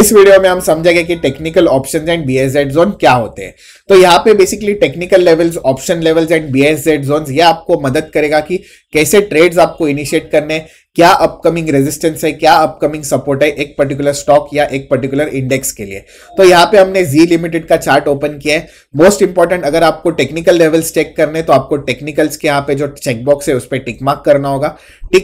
इस वीडियो में हम समझेंगे कि technical option and BSZ zone क्या होते हैं तो यहाँ पे basically technical levels option levels and BSZ zone ये आपको मदद करेगा कि कैसे ट्रेड्स आपको इनिशिएट करने क्या अपकमिंग रेजिस्टेंस है क्या अपकमिंग सपोर्ट है एक पर्टिकुलर स्टॉक या एक पर्टिकुलर इंडेक्स के लिए तो यहाँ पे हमने जी लिमिटेड का चार्ट ओपन किया है मोस्ट इंपॉर्टेंट अगर आपको टेक्निकल लेवल्स चेक करने तो आपको टेक्निकल्स के यहाँ पे जो चेकबॉक्स है उस पर टिकमार्क करना होगा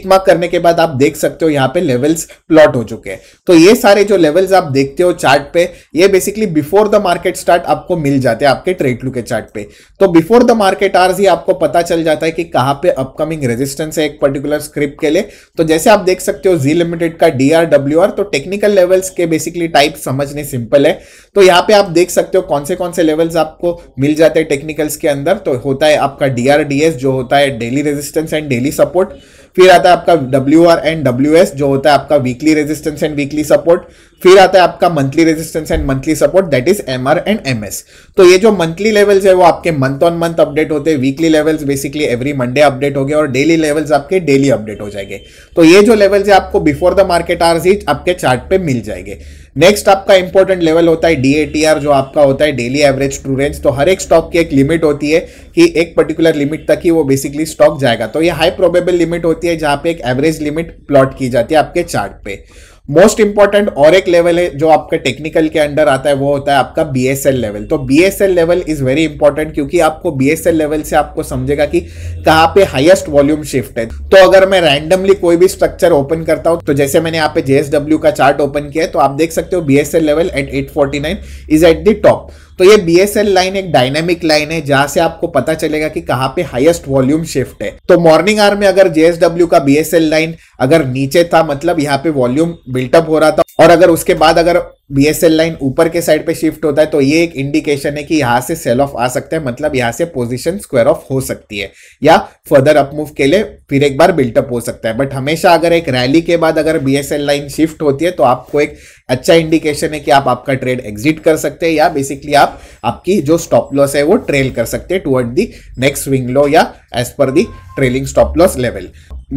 मार्क करने के बाद आप देख सकते हो यहाँ पे लेवल्स प्लॉट हो चुके हैं तो ये सारे जो लेवल्स आप देखते हो चार्ट पे ये basically before the market start आपको मिल जाते हैं आपके ट्रेड लू के चार्ट पे तो बिफोर द मार्केट आर्स ही आपको पता चल जाता है कि कहाँ पे अपकमिंग रेजिस्टेंस है एक पर्टिकुलर स्क्रिप्ट के लिए तो तो जैसे आप देख सकते हो जी लिमिटेड का डी आर डब्ल्यू आर तो टेक्निकल लेवल्स के बेसिकली टाइप समझने सिंपल है तो यहाँ पे आप देख सकते हो कौन से कौन से लेवल्स आपको मिल जाते हैं टेक्निकल्स के अंदर तो होता है आपका डी आर डी एस जो होता है daily resistance and daily support फिर आता है आपका W R and W S जो होता है आपका weekly resistance and weekly support फिर आता है आपका monthly resistance and monthly support that is M R and M S तो ये जो मंथली लेवल्स है वो आपके मंथ ऑन मंथ अपडेट होते हैं weekly levels basically every Monday update हो गए और डेली लेवल्स आपके डेली अपडेट हो जाएंगे तो ये जो लेवल्स है आपको बिफोर द मार्केट आर्स ही आपके चार्ट पे मिल जाएंगे नेक्स्ट आपका इंपॉर्टेंट लेवल होता है डी जो आपका होता है डेली एवरेज टू रेंज तो हर एक स्टॉक की एक लिमिट होती है कि एक पर्टिकुलर लिमिट तक ही वो बेसिकली स्टॉक जाएगा तो ये हाई प्रोबेबल लिमिट होती है जहाँ पे एक एवरेज लिमिट प्लॉट की जाती है आपके चार्ट पे मोस्ट इंपॉर्टेंट और एक लेवल है जो आपका टेक्निकल के अंडर आता है वो होता है आपका बी एस एल लेवल तो B S L level is very important क्योंकि आपको बी एस एल लेवल से आपको समझेगा कि कहाँ पे हाइएस्ट वॉल्यूम शिफ्ट है तो अगर मैं रैंडमली कोई भी स्ट्रक्चर ओपन करता हूँ तो जैसे मैंने यहाँ पे जेएसडब्ल्यू का चार्ट ओपन किया है तो आप देख सकते हो B S L level at at forty nine is at the top तो ये बीएसएल लाइन एक डायनेमिक लाइन है जहां से आपको पता चलेगा कि कहाँ पे हाईएस्ट वॉल्यूम शिफ्ट है तो मॉर्निंग आर में अगर जेएसडब्ल्यू का बीएसएल लाइन अगर नीचे था मतलब यहाँ पे वॉल्यूम बिल्टअप हो रहा था और अगर उसके बाद अगर बी एस एल लाइन ऊपर के साइड पे शिफ्ट होता है तो ये एक इंडिकेशन है कि यहाँ से सेल ऑफ आ सकता है मतलब यहाँ से पोजीशन स्क्वायर ऑफ हो सकती है या फर्दर अपमूव के लिए फिर एक बार बिल्टअप हो सकता है बट हमेशा अगर एक रैली के बाद अगर B S L line shift होती है तो आपको एक अच्छा इंडिकेशन है कि आप आपका ट्रेड एग्जिट कर सकते हैं या बेसिकली आप आपकी जो स्टॉप लॉस है वो ट्रेल कर सकते हैं toward the next swing low या एज पर the trailing stop loss level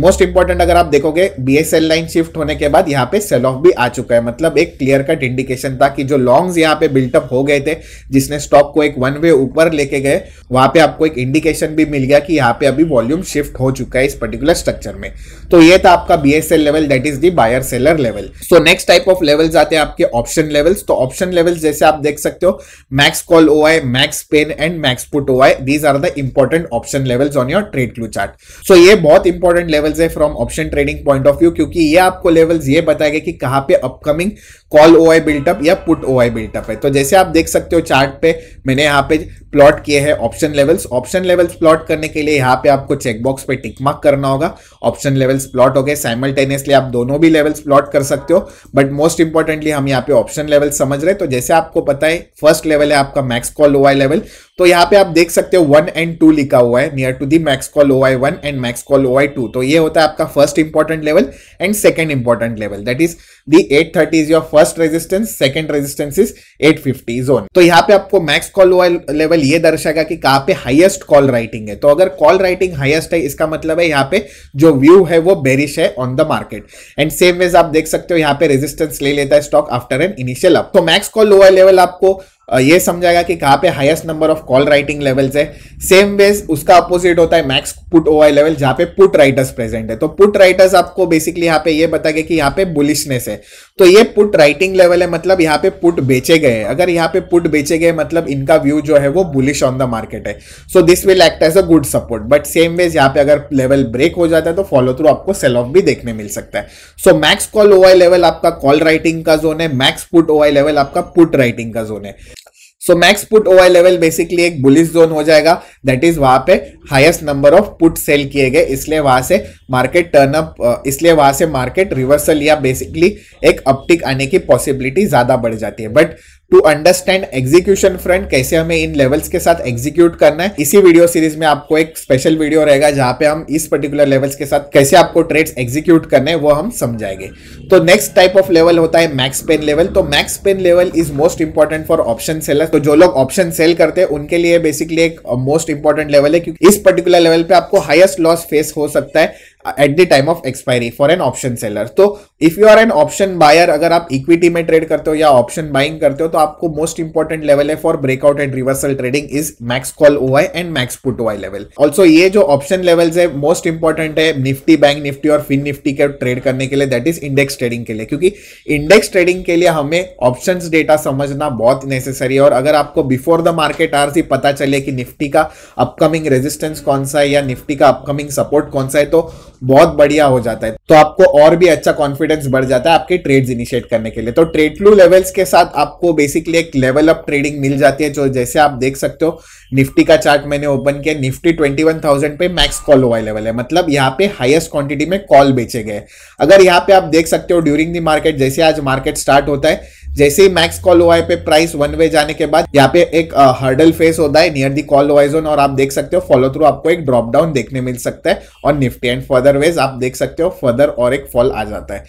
most important अगर आप देखोगे बीएसएल लाइन शिफ्ट होने के बाद यहाँ पे सेल ऑफ भी आ चुका है मतलब एक क्लियर कट इंडिकेशन था कि जो लॉन्ग्स यहाँ पे बिल्टअप हो गए थे जिसने स्टॉक को एक वन वे ऊपर लेके गए वहां पे आपको एक इंडिकेशन भी मिल गया कि यहाँ पे अभी वॉल्यूम शिफ्ट हो चुका है इस पर्टिकुलर स्ट्रक्चर में तो ये था आपका BSL level that is the buyer seller level so next type of level आते हैं आपके ऑप्शन लेवल्स तो ऑप्शन लेवल्स जैसे आप देख सकते हो max call O I max pain and max put O I these are the important option levels on your trade clue chart so ये बहुत इंपॉर्टेंट लेवल लेवल्स है from option trading point of view क्योंकि ये आपको levels ये बताएगा कि कहाँ पे upcoming call O I buildup या पुट ओ आई बिल्टअप है तो जैसे आप देख सकते हो चार्ट पे मैंने यहाँ पे प्लॉट किए हैं option levels option levels plot करने के लिए यहाँ पे आपको चेकबॉक्स पे टिक मार्क करना होगा ऑप्शन लेवल्स प्लॉट हो गए साइमल्टेनियसली आप दोनों भी लेवल्स प्लॉट कर सकते हो बट मोस्ट इंपॉर्टेंटली हम यहाँ पे ऑप्शन लेवल समझ रहे तो जैसे आपको पता है फर्स्ट लेवल है आपका max call O I level तो यहाँ पे आप देख सकते हो वन एंड टू लिखा हुआ है near to the max call O I one and max call O I two तो ये होता है आपका first important level and second important level that is the thirty is your first resistance second resistance is fifty zone तो यहाँ पे आपको max call O I level ये दर्शाएगा कि कहाँ पे हाइएस्ट कॉल राइटिंग है तो अगर कॉल राइटिंग हाइएस्ट है इसका मतलब है यहाँ पे जो व्यू है वो बेरिश है on the market and same ways आप देख सकते हो यहाँ पे रेजिस्टेंस ले लेता है stock after an initial up तो max call O I level आपको ये समझाएगा कि कहाँ पे highest number of call writing levels है सेम वेज उसका अपोजिट होता है मैक्स पुट ओवाई लेवल जहाँ पे पुट राइटर्स प्रेजेंट है तो पुट राइटर्स आपको बेसिकली यहाँ पे ये बताएगा कि यहाँ पे बुलिशनेस है तो ये पुट राइटिंग लेवल है मतलब यहाँ पे पुट बेचे गए अगर यहाँ पे पुट बेचे गए मतलब इनका व्यू जो है वो बुलिश ऑन द मार्केट है so this will act as a good support but same ways यहाँ पे अगर लेवल ब्रेक हो जाता है तो फॉलो थ्रू आपको सेल ऑफ भी देखने मिल सकता है so max call O level आपका कॉल राइटिंग का जोन है मैक्स पुट ओ लेवल आपका पुट राइटिंग का जोन है so max put O I level basically एक बुलिस जोन हो जाएगा दैट इज वहां पे highest number of put sell किए गए इसलिए वहां से मार्केट टर्न अप इसलिए वहां से मार्केट रिवर्सल या बेसिकली एक अपटिक आने की पॉसिबिलिटी ज्यादा बढ़ जाती है but to understand execution front कैसे हमें इन लेवल्स के साथ एग्जीक्यूट करना है इसी वीडियो सीरीज में आपको एक स्पेशल वीडियो रहेगा जहां पे हम इस पर्टिकुलर लेवल्स के साथ कैसे आपको ट्रेड्स एग्जीक्यूट करने हैं वो हम समझाएंगे तो नेक्स्ट टाइप ऑफ लेवल होता है मैक्स पेन लेवल तो max pain level is most important for option seller तो जो लोग ऑप्शन सेल करते हैं उनके लिए बेसिकली एक मोस्ट इंपॉर्टेंट लेवल है क्योंकि इस पर्टिकुलर लेवल पे आपको हाईएस्ट लॉस फेस हो सकता है at the time of expiry for an option seller so if you are an option buyer अगर आप इक्विटी में ट्रेड करते हो या ऑप्शन बाइंग करते हो तो आपको मोस्ट इंपॉर्टेंट लेवल है for breakout and reversal trading is max call O and max put O level also ये जो ऑप्शन लेवल है मोस्ट इंपॉर्टेंट है निफ्टी बैंक निफ्टी और फिन निफ्टी के ट्रेड करने के लिए दैट इज इंडेक्स ट्रेडिंग के लिए क्योंकि इंडेक्स ट्रेडिंग के लिए हमें ऑप्शन डेटा समझना बहुत नेसेसरी है और अगर आपको बिफोर द मार्केट आर ही पता चले कि निफ्टी का अपकमिंग रेजिस्टेंस कौन सा है या निफ्टी का अपकमिंग सपोर्ट कौन सा है तो बहुत बढ़िया हो जाता है तो आपको और भी अच्छा कॉन्फिडेंस कॉन्फिडेंस बढ़ जाता है आपके ट्रेड्स इनिशिएट करने के लिए तो ट्रेड फ्लू लेवल्स के साथ आपको बेसिकली एक लेवल अप ट्रेडिंग मिल जाती है जो जैसे आप देख सकते हो निफ्टी का चार्ट मैंने ओपन किया निफ्टी 21,000 पे मैक्स कॉल हुआ लेवल है मतलब यहाँ पे हाईएस्ट क्वांटिटी में कॉल बेचे गए अगर यहाँ पे आप देख सकते हो ड्यूरिंग दी मार्केट जैसे आज मार्केट स्टार्ट होता है जैसे ही मैक्स कॉल ओआई पे प्राइस वन वे जाने के बाद यहाँ पे एक हर्डल फेस होता है near the call O I zone और आप देख सकते हो फॉलो थ्रू आपको एक ड्रॉप डाउन देखने मिल सकता है और निफ्टी एंड फर्दर वेज आप देख सकते हो फर्दर और एक फॉल आ जाता है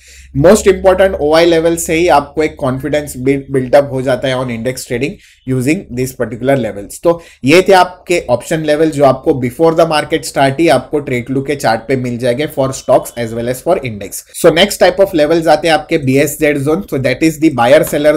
मोस्ट इंपॉर्टेंट ओ लेवल से ही आपको एक कॉन्फिडेंस बिल्टअप हो जाता है on index trading using this particular levels तो ये थे आपके ऑप्शन लेवल जो आपको बिफोर द मार्केट स्टार्ट ही आपको ट्रेड लू के चार्ट पे मिल जाएंगे for stocks as well as for index so next type of levels आते हैं आपके B S Z zone so that is the buyer La,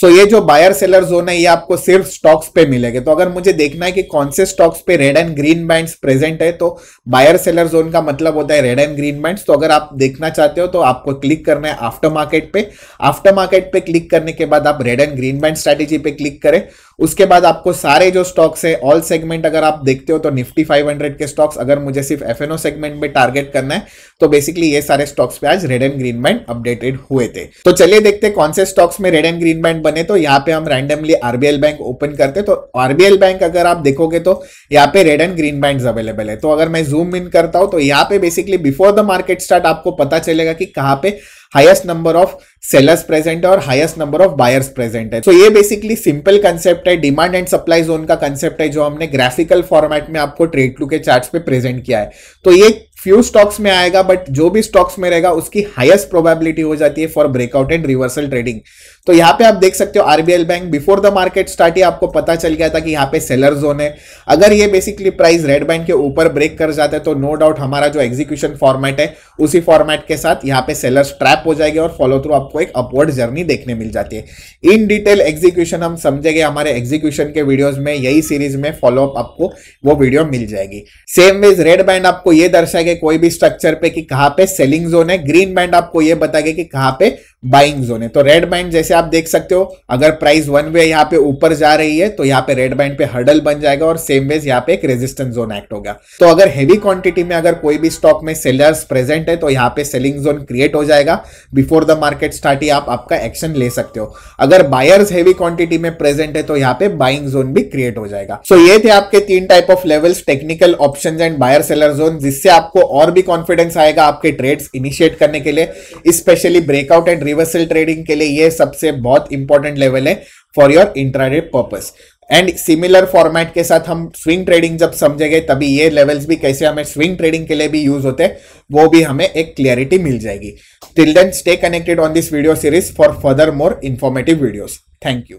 so so, ये जो बायर सेलर जोन है ये आपको सिर्फ स्टॉक्स पे मिलेगा तो अगर मुझे देखना है कि कौन से स्टॉक्स पे red and green bands present है तो बायर सेलर जोन का मतलब होता है रेड एंड ग्रीन बैंड्स तो अगर आप देखना चाहते हो तो आपको क्लिक करना है आफ्टर मार्केट पे आफ्टर मार्केट पे क्लिक करने के बाद आप red and green band strategy पे क्लिक करें उसके बाद आपको सारे जो स्टॉक्स है ऑल सेगमेंट अगर आप देखते हो तो निफ्टी 500 के स्टॉक्स अगर मुझे सिर्फ एफ सेगमेंट में टारगेट करना है तो बेसिकली ये सारे स्टॉक्स पे आज red and green band updated हुए थे तो चलिए देखते कौन से स्टॉक्स में रेड एंड ग्रीन बैंड बने तो यहाँ पे हम रैंडमली आरबीएल बैंक ओपन करते तो आरबीएल बैंक अगर आप देखोगे तो यहाँ पे red and green band available है तो अगर मैं जूम इन करता हूं तो यहाँ पे basically before the market start आपको पता चलेगा कि कहाँ पे highest number of sellers present है और highest number of buyers present है तो so, ये बेसिकली सिंपल कंसेप्ट है डिमांड एंड सप्लाई जोन का कंसेप्ट है जो हमने ग्राफिकल फॉर्मेट में आपको ट्रेड टू के चार्ट पे प्रेजेंट किया है तो ये फ्यू स्टॉक्स में आएगा बट जो भी स्टॉक्स में रहेगा उसकी हाईएस्ट प्रोबेबिलिटी हो जाती है for breakout and reversal trading तो यहाँ पे आप देख सकते हो RBL bank before the market start ही आपको पता चल गया था कि यहाँ पे सेलर जोन है अगर ये बेसिकली प्राइस रेड बैंड के ऊपर ब्रेक कर जाता है तो नो डाउट हमारा जो एग्जीक्यूशन फॉर्मेट है उसी फॉर्मेट के साथ यहाँ पे सेलर ट्रैप हो जाएगी और फॉलो थ्रू आपको एक अपवर्ड जर्नी देखने मिल जाती है इन डिटेल एग्जीक्यूशन हम समझेंगे हमारे एग्जीक्यूशन के वीडियोज में यही सीरीज में फॉलोअप आपको वो वीडियो मिल जाएगी सेम वेज रेड बैंड आपको ये दर्शाएगा बताएगा कोई भी स्ट्रक्चर पे कि कहाँ पे सेलिंग जोन है ग्रीन बैंड आपको ये बताएगा कि कहाँ पे बाइंग जोन है तो रेड बैंड जैसे आप देख सकते हो अगर प्राइस वन वे यहाँ पे ऊपर जा रही है तो यहाँ पे रेड बैंड पे हर्डल बन जाएगा और सेम वेज यहाँ पे एक रेजिस्टेंस जोन एक्ट होगा तो अगर हेवी क्वांटिटी में अगर कोई भी स्टॉक में सेलर्स प्रेजेंट है तो यहाँ पे सेलिंग जोन क्रिएट हो जाएगा बिफोर द मार्केट स्टार्ट ही आप आपका एक्शन ले सकते हो अगर बायर्स हेवी क्वांटिटी में प्रेजेंट है तो यहाँ पे बाइंग जोन भी क्रिएट हो जाएगा सो so ये थे आपके तीन type of levels technical option and buyer seller zone जिससे आपको और भी कॉन्फिडेंस आएगा आपके ट्रेड्स इनिशिएट करने के लिए specially breakout and reversal trading के लिए ये सबसे बहुत इंपॉर्टेंट लेवल है for your intraday purpose and similar format के साथ हम स्विंग ट्रेडिंग जब समझेंगे तभी ये लेवल्स भी कैसे हमें स्विंग ट्रेडिंग के लिए भी यूज होते हैं वो भी हमें एक क्लियरिटी मिल जाएगी till then stay connected on this video series for further more informative videos thank you